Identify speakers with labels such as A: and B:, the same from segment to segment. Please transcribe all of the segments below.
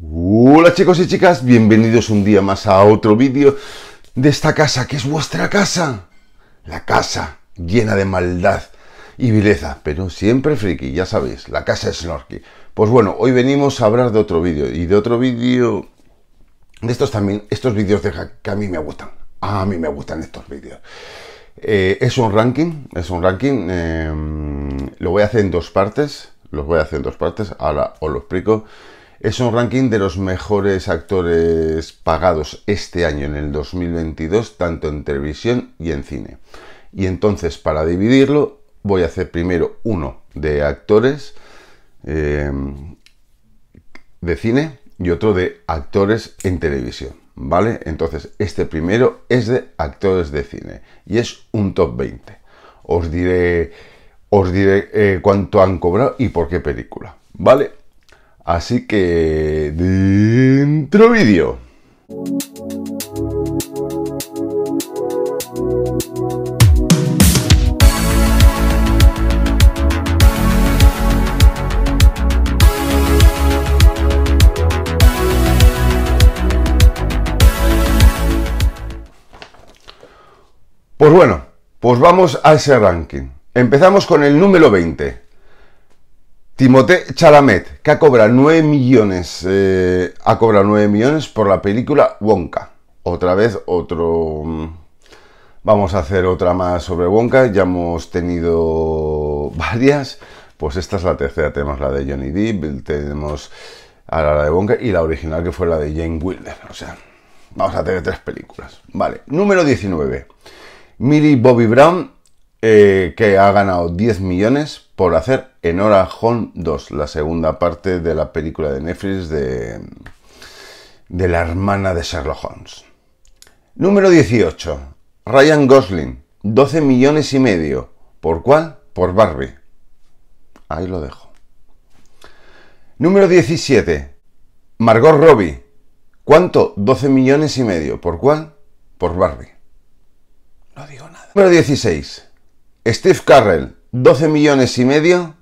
A: Hola chicos y chicas, bienvenidos un día más a otro vídeo de esta casa que es vuestra casa. La casa llena de maldad y vileza, pero siempre friki, ya sabéis, la casa es Snorky. Pues bueno, hoy venimos a hablar de otro vídeo y de otro vídeo de estos también, estos vídeos de hack que a mí me gustan. A mí me gustan estos vídeos. Eh, es un ranking, es un ranking. Eh, lo voy a hacer en dos partes. Los voy a hacer en dos partes. Ahora os lo explico. Es un ranking de los mejores actores pagados este año, en el 2022, tanto en televisión y en cine. Y entonces, para dividirlo, voy a hacer primero uno de actores eh, de cine y otro de actores en televisión. ¿vale? Entonces, este primero es de actores de cine y es un top 20. Os diré, os diré eh, cuánto han cobrado y por qué película, ¿vale? Así que... ¡Dentro vídeo! Pues bueno, pues vamos a ese ranking. Empezamos con el número 20. Timothée Chalamet, que ha cobrado 9 millones, eh, ha 9 millones por la película Wonka. Otra vez otro... Mm, vamos a hacer otra más sobre Wonka, ya hemos tenido varias. Pues esta es la tercera, tenemos la de Johnny Depp, tenemos ahora la de Wonka y la original que fue la de Jane Wilder. O sea, vamos a tener tres películas. Vale, número 19. Millie Bobby Brown, eh, que ha ganado 10 millones por hacer Enora Home 2, la segunda parte de la película de Netflix de, de la hermana de Sherlock Holmes. Número 18. Ryan Gosling, 12 millones y medio. ¿Por cuál? Por Barbie. Ahí lo dejo. Número 17. Margot Robbie. ¿Cuánto? 12 millones y medio. ¿Por cuál? Por Barbie. No Número 16. Steve Carrell, 12 millones y medio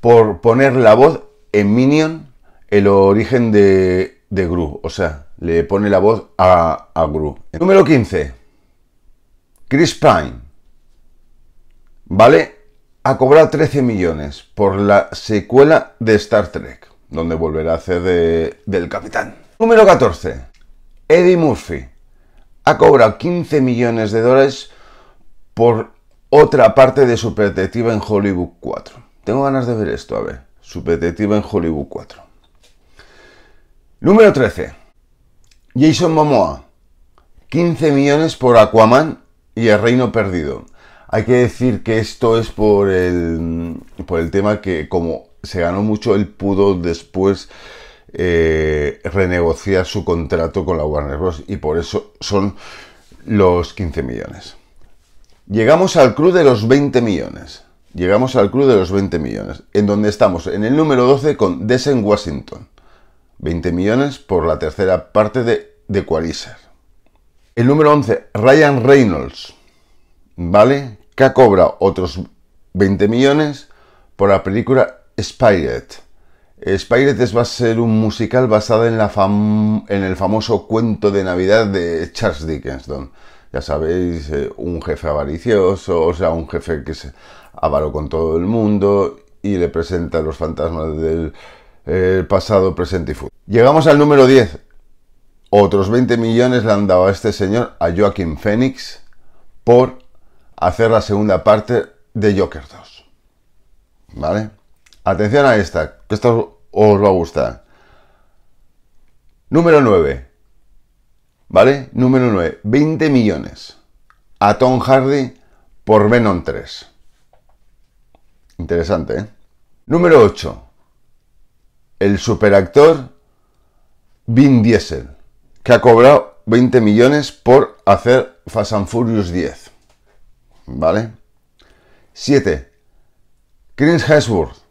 A: por poner la voz en Minion, el origen de, de Gru. O sea, le pone la voz a, a Gru. Número 15. Chris Pine, ¿vale? Ha cobrado 13 millones por la secuela de Star Trek, donde volverá a hacer del capitán. Número 14. Eddie Murphy, ha cobrado 15 millones de dólares por otra parte de su perspectiva en Hollywood 4. Tengo ganas de ver esto, a ver. Super en Hollywood 4. Número 13. Jason Momoa. 15 millones por Aquaman y El Reino Perdido. Hay que decir que esto es por el, por el tema que como se ganó mucho, él pudo después eh, renegociar su contrato con la Warner Bros. Y por eso son los 15 millones. Llegamos al club de los 20 millones. Llegamos al club de los 20 millones, en donde estamos en el número 12 con Desen Washington. 20 millones por la tercera parte de, The Qualiser. El número 11, Ryan Reynolds, ¿vale? Que cobra otros 20 millones por la película Spirit. Spirit va a ser un musical basado en, la en el famoso cuento de Navidad de Charles Dickens. Ya sabéis, eh, un jefe avaricioso, o sea, un jefe que se avaro con todo el mundo y le presenta los fantasmas del eh, pasado, presente y futuro. Llegamos al número 10. Otros 20 millones le han dado a este señor, a Joaquín Phoenix, por hacer la segunda parte de Joker 2. ¿Vale? Atención a esta, que esto os va a gustar. Número 9. ¿Vale? Número 9. 20 millones a Tom Hardy por Venom 3. Interesante, ¿eh? Número 8. El superactor Vin Diesel, que ha cobrado 20 millones por hacer Fast and Furious 10. ¿Vale? 7. Chris Hemsworth,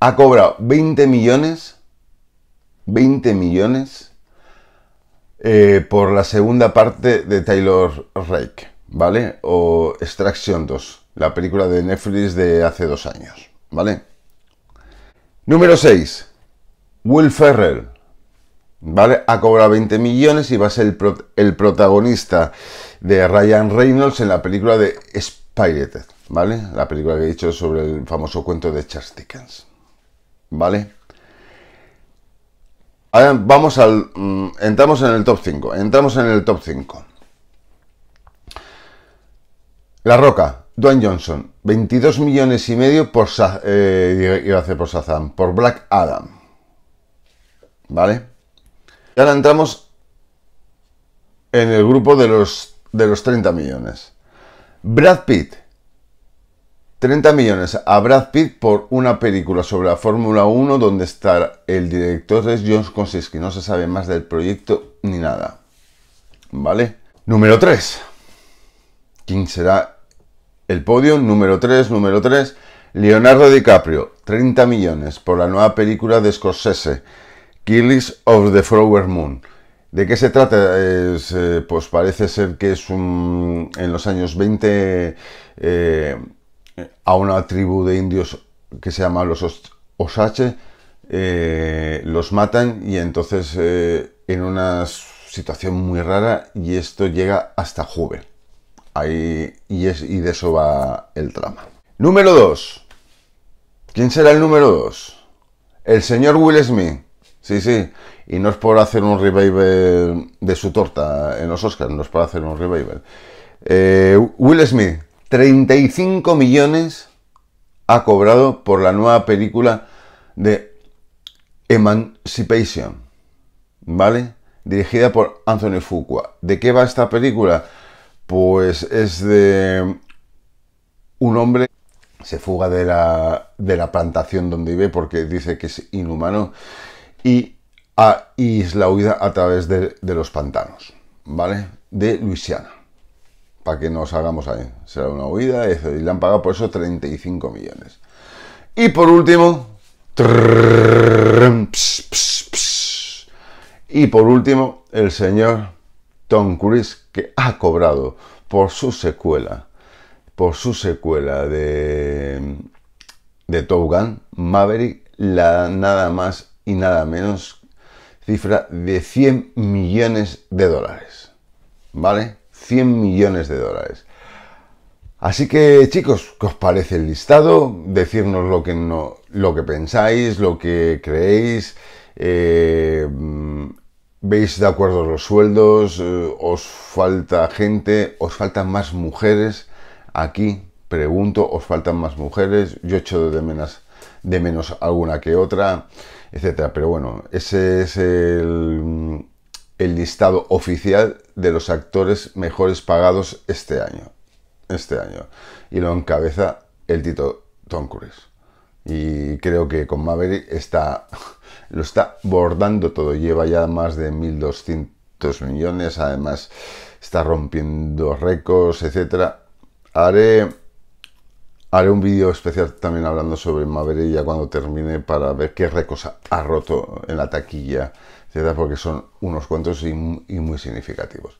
A: ha cobrado 20 millones, 20 millones eh, por la segunda parte de Taylor Rake, ¿vale? O Extraction 2, la película de Netflix de hace dos años, ¿vale? Número 6. Will Ferrell, ¿vale? Ha cobrado 20 millones y va a ser el, protagonista de Ryan Reynolds en la película de Spirited, ¿vale? La película que he dicho sobre el famoso cuento de Charles Dickens. ¿vale? Ahora vamos al... Mm, entramos en el top 5, entramos en el top 5. La Roca, Dwayne Johnson, 22 millones y medio por, a hacer eh, por Sazam, por Black Adam. ¿Vale? Y ahora entramos en el grupo de los, de los 30 millones. Brad Pitt, 30 millones a Brad Pitt por una película sobre la Fórmula 1 donde está el director es John Kosinski. No se sabe más del proyecto ni nada. ¿Vale? Número 3. ¿Quién será el podio? Número 3, número 3. Leonardo DiCaprio, 30 millones por la nueva película de Scorsese, killers of the Flower Moon. ¿De qué se trata? Eh, pues parece ser que es un, en los años 20 a una tribu de indios que se llama los Osache, eh, los matan y entonces eh, en una situación muy rara y esto llega hasta Juve. Ahí, y, es, y de eso va el trama. Número 2. ¿Quién será el número 2? El señor Will Smith. Sí, sí. Y no es por hacer un revival de su torta en los Oscars, no es por hacer un revival. Eh, Will Smith 35 millones ha cobrado por la nueva película de Emancipation, ¿vale? Dirigida por Anthony Fuqua. ¿De qué va esta película? Pues es de un hombre se fuga de la, plantación donde vive porque dice que es inhumano y, a, es la huida a través de, de los pantanos, ¿vale? De Luisiana para que nos hagamos ahí. Será una huida y le han pagado por eso 35 millones. Y por último, y por último, el señor Tom Cruise que ha cobrado por su secuela, por su secuela de, de Top Gun, Maverick, la nada más y nada menos cifra de 100 millones de dólares. ¿Vale? 100 millones de dólares. Así que chicos, ¿qué os parece el listado? Decirnos lo que, no, lo que pensáis, lo que creéis. Eh, mm, ¿Veis de acuerdo los sueldos? Eh, ¿Os falta gente? ¿Os faltan más mujeres? Aquí pregunto, ¿os faltan más mujeres? Yo echo de menos, de menos alguna que otra, etcétera. Pero bueno, ese es el el listado oficial de los actores mejores pagados este año. Este año. Y lo encabeza el Tito Tom Cruise. Y creo que con Maverick está, lo está bordando todo. Lleva ya más de 1.200 millones. Además, está rompiendo récords, etc. Haré, haré un vídeo especial también hablando sobre Maverick ya cuando termine para ver qué récords ha roto en la taquilla porque son unos cuentos y, muy significativos.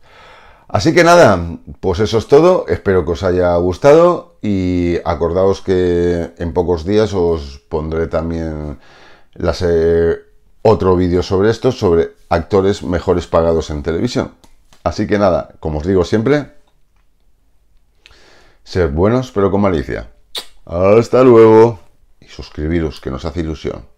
A: Así que nada, pues eso es todo, espero que os haya gustado y acordaos que en pocos días os pondré también las, otro vídeo sobre esto, sobre actores mejores pagados en televisión. Así que nada, como os digo siempre, ser buenos pero con malicia. Hasta luego y suscribiros que nos hace ilusión.